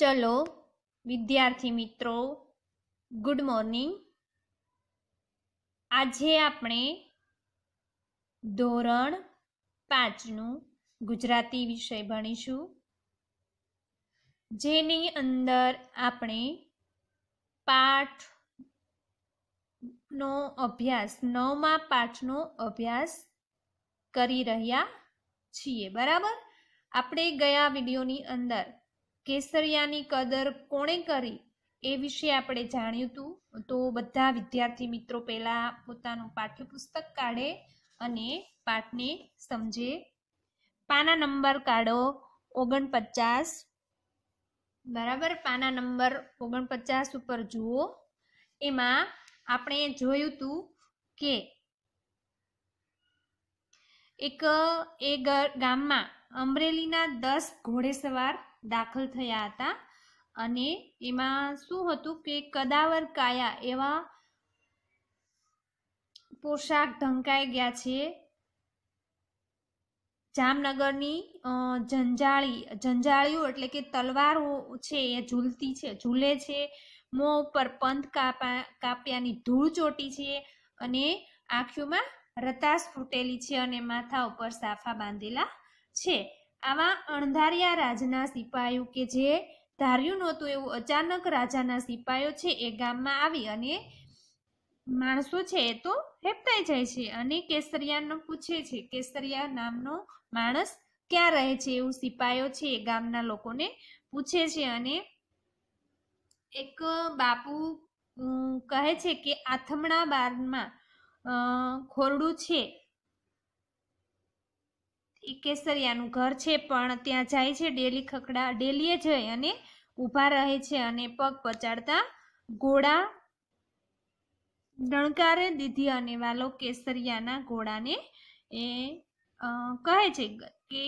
ચલો વિદ્યાર્થી મિત્રો ગુડ મોર્નિંગ આજે આપણે ધોરણ પાંચનું ગુજરાતી વિષય ભણીશું જેની અંદર આપણે પાઠનો અભ્યાસ નવમા પાઠનો અભ્યાસ કરી રહ્યા છીએ બરાબર આપણે ગયા વિડીયોની અંદર કેસરિયાની કદર કોણે કરી એ વિશે આપણે જાણ્યું હતું તો બધા વિદ્યાર્થી મિત્રો પહેલાં પોતાનું પાઠ્યપુસ્તક કાઢે અને પાઠને સમજે પાના નંબર કાઢો ઓગણપચાસ બરાબર પાના નંબર ઓગણપચાસ ઉપર જુઓ એમાં આપણે જોયું હતું કે એક એ ગામમાં અમરેલીના દસ ઘોડેસવાર દાખલ થયા હતા અને એમાં શું હતું કે કદાવર કાયા એવા પોશાક ઢંકાઈ ગયા છે જામનગરની જંજાળી જંજાળીઓ એટલે કે તલવારો છે એ ઝૂલતી છે ઝૂલે છે મો ઉપર પંથ કાપા કાપ્યાની ધૂળ ચોટી છે અને આંખીઓમાં રતાશ ફૂટેલી છે અને માથા ઉપર સાફા બાંધેલા છે આવા અણધાર્યા રાજના સિપાયો કે જે ધાર્યું નહોતું એવું અચાનક રાજાના સિપાયો છે એ ગામમાં આવી અને માણસો છે એ તો હેપતાઈ જાય છે અને કેસરિયાનો પૂછે છે કેસરિયા નામનો માણસ ક્યાં રહે છે એવું સિપાયો છે એ ગામના લોકોને પૂછે છે અને એક બાપુ કહે છે કે આથમણા બારમાં ખોરડું છે એ કેસરિયાનું ઘર છે પણ ત્યાં જાય છે ડેલી ખખડા ડેલીએ જઈ અને ઊભા રહે છે અને પગ પચાડતા ઘોડા ડણકારે દીધી અને વાલો કેસરિયાના ઘોડાને એ કહે છે કે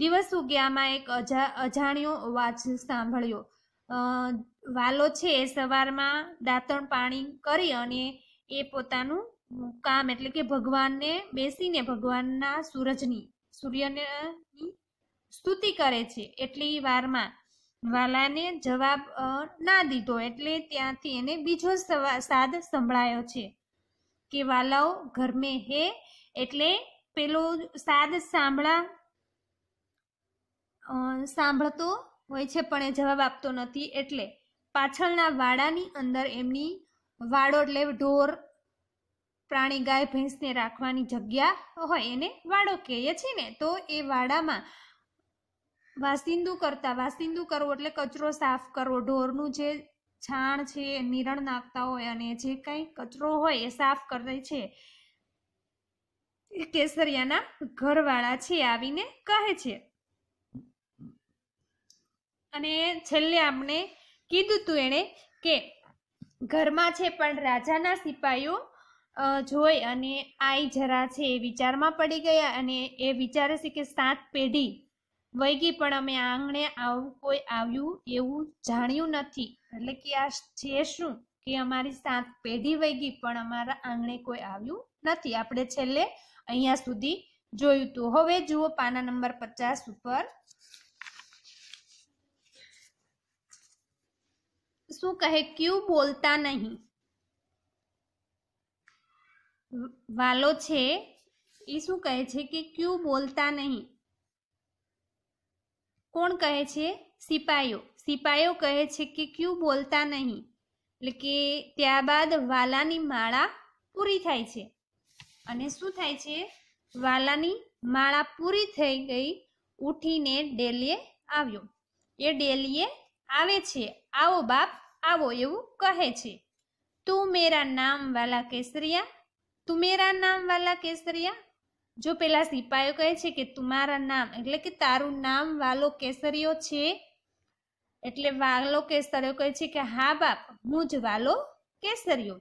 દિવસ ઉગ્યામાં એક અજા અજાણ્યો અવાજ સાંભળ્યો વાલો છે એ સવારમાં દાંતણ પાણી કરી અને એ પોતાનું કામ એટલે કે ભગવાનને બેસીને ભગવાનના સૂરજની સૂર્યની સ્તુતિ કરે છે એટલી વારમાં વાલાને જવાબ ના દીધો એટલે ત્યાંથી એને બીજો સાદ સંભળાયો છે કે વાલાઓ ઘરમે હે એટલે પેલો સાદ સાંભળા સાંભળતો હોય છે પણ એ જવાબ આપતો નથી એટલે પાછળના વાડાની અંદર એમની વાડો એટલે ઢોર પ્રાણી ગાય ભેંસને રાખવાની જગ્યા હોય એને વાડો કહીએ છીએ ને તો એ વાડામાં વાસિંદુ કરતા વાસિંદુ કરવો એટલે કચરો સાફ કરવો ઢોરનું જે છાણ છે નિરણ નાખતા હોય અને જે કંઈ કચરો હોય એ સાફ કરે છે કેસરિયાના ઘરવાળા છે આવીને કહે છે અને છેલ્લે આપણે કીધું તું એણે કે ઘરમાં છે પણ રાજાના સિપાહીઓ જોઈ અને આઈ જરા છે એ વિચારમાં પડી ગયા અને એ વિચારે છે કે સાત પેઢી વહી ગઈ પણ અમે આંગણે આવું કોઈ આવ્યું એવું જાણ્યું નથી એટલે કે આ છે શું કે અમારી સાત પેઢી વહી ગઈ પણ અમારા આંગણે કોઈ આવ્યું નથી આપણે છેલ્લે અહીંયા સુધી જોયું તો હવે જુઓ પાના નંબર પચાસ ઉપર શું કહે ક્યુ બોલતા નહીં વાલો છે એ શું કહે છે કે ક્યુ બોલતા નહીં કોણ કહે છે સિપાઈઓ સિપાઈઓ કહે છે કે ક્યુ બોલતા નહીં એટલે કે ત્યારબાદ વાલાની માળા પૂરી થાય છે અને શું થાય છે વાલાની માળા પૂરી થઈ ગઈ ઉઠીને ડેલીએ આવ્યો એ ડેલીએ આવે છે આવો બાપ આવો એવું કહે છે તું મેરા નામ વાલા કેસરિયા તું મેરા નામ વાલા કેસરિયા જો પેલા સિપાયો કહે છે કે તુમારા નામ એટલે કે તારું નામ વાલો કેસરિયો છે એટલે વાલો કેસરિયો કહે છે કે હા બાપ હું જ વાલો કેસરિયો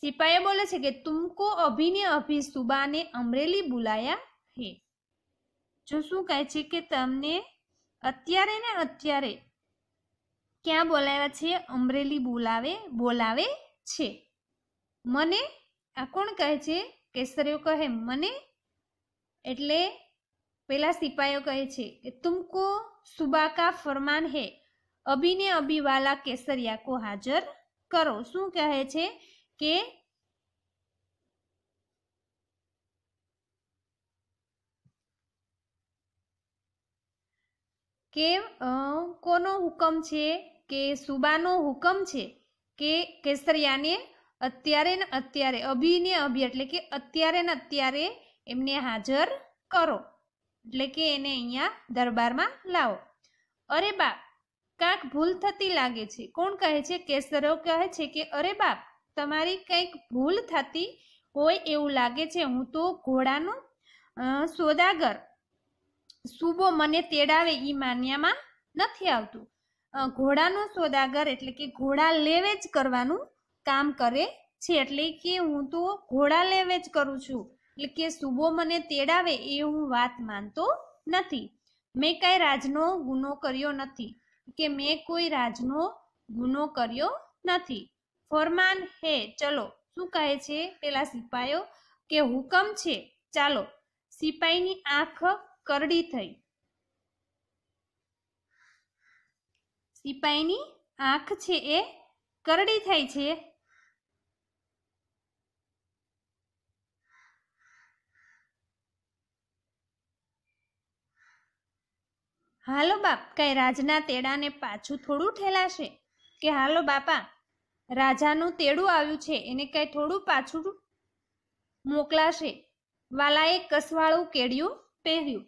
સિપાયો બોલે છે કે તુમકો અભિને અભી સુબાને અમરેલી બોલાયા હે જો શું કહે છે કે તમને અત્યારે ને અત્યારે ક્યાં બોલાવ્યા છે અમરેલી બોલાવે બોલાવે છે મને આ કોણ કહે છે કેસરીઓ કહે મને એટલે પેલા સિપાહીઓ કહે છે કે તુમકો સુબા કા ફરમાન હે અભિને અભીવાલા કેસરિયા કો હાજર કરો શું કહે છે કે કે કોનો હુકમ છે કે સુબાનો હુકમ છે કે કેસરિયાને અત્યારે ને અત્યારે અભિને અભિ એટલે કે અત્યારે ને અત્યારે એમને હાજર કરો એટલે કે એને અહીંયા દરબારમાં લાવો અરે બાપ કાંક ભૂલ થતી લાગે છે કોણ કહે છે કેસરવ કહે છે કે અરે બાપ તમારી કંઈક ભૂલ થતી હોય એવું લાગે છે હું તો ઘોડાનું સોદાગર સૂબો મને તેડાવે એ માન્યામાં નથી આવતું ઘોડાનો સોદાગર એટલે કે ઘોડા લેવે જ કરવાનું કામ કરે છે એટલે કે હું તો ઘોડા લેવે જ કરું છું એટલે કે સુબો મને તેડાવે એ હું વાત માનતો નથી મેં કાંઈ રાજનો ગુનો કર્યો નથી કે મેં કોઈ રાજનો ગુનો કર્યો નથી ફરમાન હે ચલો શું કહે છે પેલા સિપાયો કે હુકમ છે ચાલો સિપાહીની આંખ કરડી થઈ સિપાહીની આંખ છે એ કરડી થાય છે હાલો બાપ કઈ રાજના તેડાને પાછું થોડું ઠેલાશે કે હાલો બાપા રાજાનું તેડું આવ્યું છે એને કઈ થોડું પાછું મોકલાશે વાલાએ કસવાળું કેડિયું પહેર્યું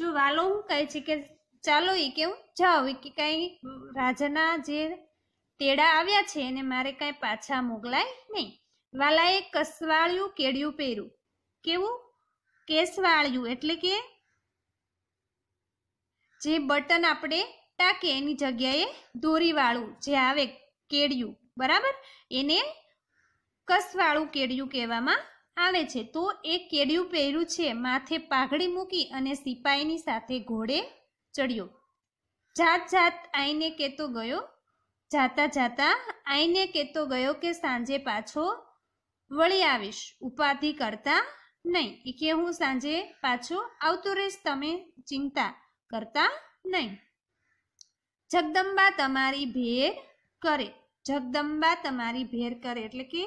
જો વાલો હું કહે છે કે ચાલો એ કેવું હું જાઉં કે કઈ રાજાના જે તેડા આવ્યા છે એને મારે કઈ પાછા મોકલાય નહીં વાલાએ કસવાળ્યું કેડિયું પહેર્યું કેવું કેસવાળ્યું એટલે કે જે બટન આપણે ટાંકીએ એની જગ્યાએ દોરીવાળું જે આવે કેડિયું બરાબર એને કસવાળું કેડિયું કહેવામાં આવે છે તો એ કેડિયું પહેર્યું છે માથે પાઘડી મૂકી અને સિપાહીની સાથે ઘોડે ચડ્યો જાત જાત આઈને કહેતો ગયો જાતા જાતા આઈને કહેતો ગયો કે સાંજે પાછો વળી આવીશ ઉપાધિ કરતા નહીં કે હું સાંજે પાછો આવતો રહીશ તમે ચિંતા કરતા નહીં જગદંબા તમારી ભેર કરે જગદંબા તમારી ભેર કરે એટલે કે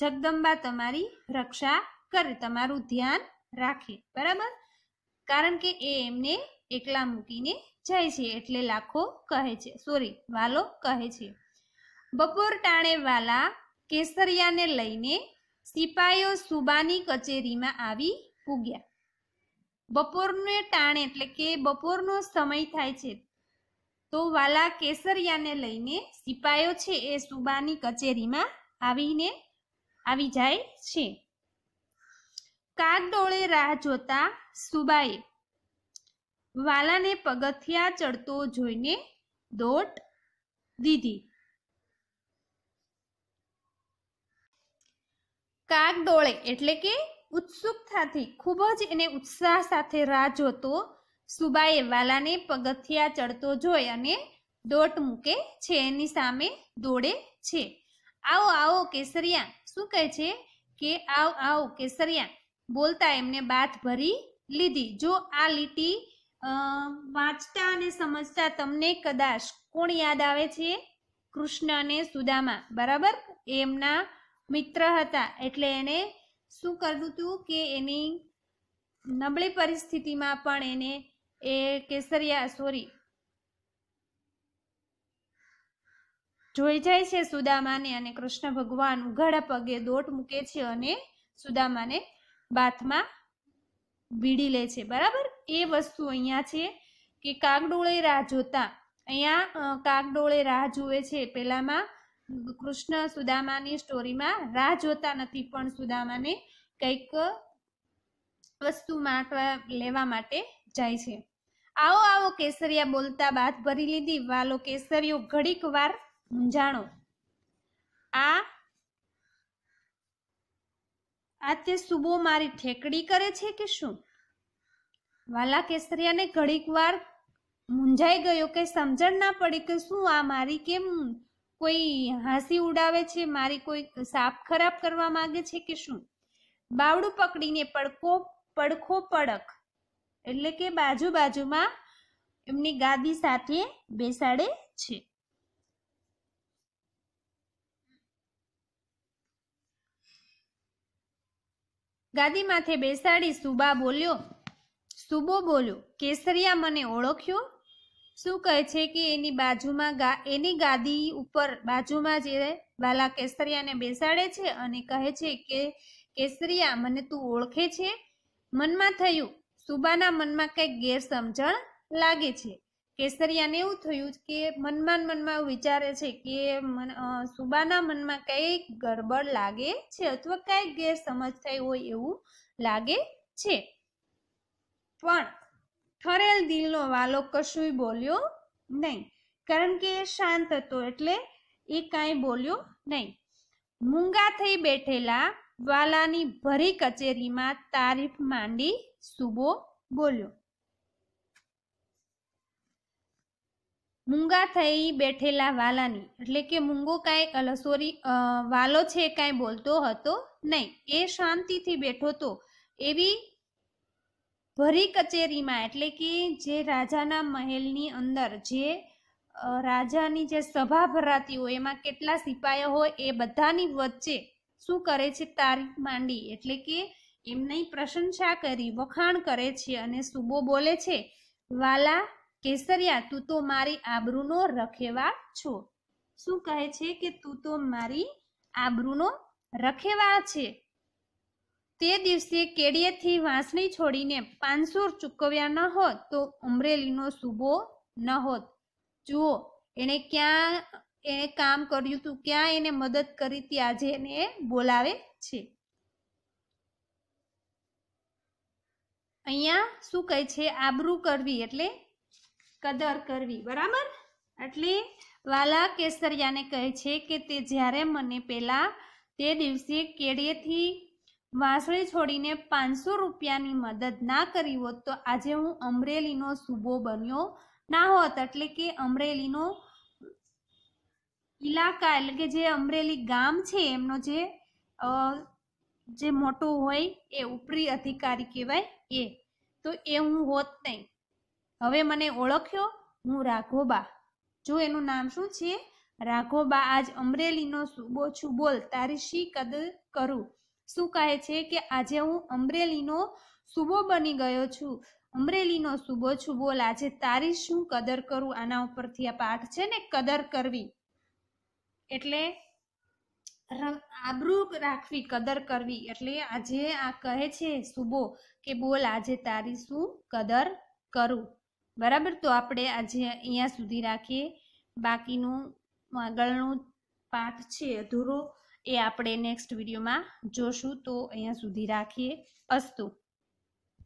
જગદંબા તમારી રક્ષા કરે તમારું ધ્યાન રાખે બરાબર કારણ કે એ એમને એકલા મૂકીને જાય છે એટલે લાખો કહે છે સોરી વાલો કહે છે બપોર ટાણે વાલા કેસરિયાને લઈને સિપાઈઓ સુબાની કચેરીમાં આવી પૂગ્યા બપોરને ટાણે એટલે કે બપોરનો સમય થાય છે તો વાલા કેસરિયાને લઈને સિપાયો છે એ સુબાની કચેરીમાં આવીને આવી જાય છે કાગડોળે રાહ જોતા સુબાએ વાલાને પગથિયા ચડતો જોઈને દોટ દીધી કાગડોળે એટલે કે ઉત્સુકતાથી ખૂબ જ એને ઉત્સાહ સાથે રાહ જોતો સુબાએ વાલાને પગથિયા ચડતો જોઈ અને દોટ મૂકે છે એની સામે દોડે છે આવો આવો કેસરિયા શું કહે છે કે આવ આવો કેસરિયા બોલતા એમને બાથ ભરી લીધી જો આ લીટી વાંચતા અને સમજતા તમને કદાચ કોણ યાદ આવે છે કૃષ્ણ અને સુદામા બરાબર એમના મિત્ર હતા એટલે એને શું કરવું હતું કે એની નબળી પરિસ્થિતિમાં પણ એને એ કેસરિયા સોરી જોઈ જાય છે સુદામાને અને કૃષ્ણ ભગવાન ઉઘાડા પગે દોટ મૂકે છે અને સુદામાને બાથમાં ભીડી લે છે બરાબર એ વસ્તુ અહીંયા છે કે કાગડોળે રાહ જોતા અહીંયા કાગડોળે રાહ જુએ છે પેલામાં કૃષ્ણ સુદામાની સ્ટોરીમાં રાહ જોતા નથી પણ સુદામાને કંઈક વસ્તુ માટવા લેવા માટે જાય છે આવો આવો કેસરિયા બોલતા બાદ ભરી લીધી વાલો કેસરિયો ઘડીક વાર મૂંઝાણો આ આ તે સુબો મારી ઠેકડી કરે છે કે શું વાલા કેસરિયાને ઘડીક વાર મૂંઝાઈ ગયો કે સમજણ ના પડી કે શું આ મારી કેમ કોઈ હાંસી ઉડાવે છે મારી કોઈ સાપ ખરાબ કરવા માંગે છે કે શું બાવડું પકડીને પડકો પડખો પડક એટલે કે બાજુ બાજુમાં એમની ગાદી સાથે બેસાડે છે ગાદી માથે બેસાડી સુબા બોલ્યો સુબો બોલ્યો કેસરિયા મને ઓળખ્યો શું કહે છે કે એની બાજુમાં ગા એની ગાદી ઉપર બાજુમાં જે બાલા કેસરિયાને બેસાડે છે અને કહે છે કે કેસરિયા મને તું ઓળખે છે મનમાં થયું સુબાના મનમાં કંઈક ગેરસમજણ લાગે છે કેસરિયાને એવું થયું કે મનમાં મનમાં વિચારે છે કે સુબાના મનમાં કંઈક ગડબડ લાગે છે અથવા કંઈક ગેરસમજ થઈ હોય એવું લાગે છે પણ ઠરેલ દિલનો વાલો કશું બોલ્યો નહીં કારણ કે એ શાંત હતો એટલે એ કાંઈ બોલ્યો નહીં મૂંગા થઈ બેઠેલા વાલાની ભરી કચેરીમાં તારીફ માંડી સુબો બોલ્યો મૂંગા થઈ બેઠેલા વાલાની એટલે કે મૂંગો કાંઈ સોરી વાલો છે કાંઈ બોલતો હતો નહીં એ શાંતિથી બેઠો તો એવી ભરી કચેરીમાં એટલે કે જે રાજાના મહેલની અંદર જે રાજાની જે સભા ભરાતી હોય એમાં કેટલા સિપાયો હોય એ બધાની વચ્ચે શું કરે છે તારીખ માંડી એટલે કે એમની પ્રશંસા કરી વખાણ કરે છે અને સુબો બોલે છે વાલા કેસરિયા તું તો મારી આબરૂનો રખેવા છો શું કહે છે કે તું તો મારી આબરૂનો રખેવા છે તે દિવસે કેડિયેથી વાંસણી છોડીને પાંસુર ચૂકવ્યા ન હોત તો અમરેલીનો સૂબો ન હોત જુઓ એણે ક્યાં એણે કામ કર્યું હતું ક્યાં એને મદદ કરી હતી આજે એને બોલાવે છે અહીંયા શું કહે છે આબરૂ કરવી એટલે કદર કરવી બરાબર એટલે વાલા કેસરિયાને કહે છે કે તે જ્યારે મને પહેલાં તે દિવસે કેડિયેથી વાંસળી છોડીને પાંચસો રૂપિયાની મદદ ના કરી હોત તો આજે હું અમરેલીનો સૂબો બન્યો ના હોત એટલે કે અમરેલીનો ઇલાકા એટલે કે જે અમરેલી ગામ છે એમનો જે જે મોટો હોય એ ઉપરી અધિકારી કહેવાય એ તો એ હું હોત નહીં હવે મને ઓળખ્યો હું રાઘોબા જો એનું નામ શું છે રાઘોબા આજ અમરેલીનો સુબો છું બોલ તારી શી કદ કરું શું કહે છે કે આજે હું અમરેલીનો સૂબો બની ગયો છું અમરેલીનો સૂબો છું બોલ આજે તારી શું કદર કરું આના ઉપરથી આ પાઠ છે ને કદર કરવી એટલે આબરૂ રાખવી કદર કરવી એટલે આજે આ કહે છે સૂબો કે બોલ આજે તારી શું કદર કરું બરાબર તો આપણે આજે અહીંયા સુધી રાખીએ બાકીનું આગળનું પાઠ છે અધૂરો એ આપણે નેક્સ્ટ વિડીયોમાં જોશું તો અહીંયા સુધી રાખીએ અસ્તુ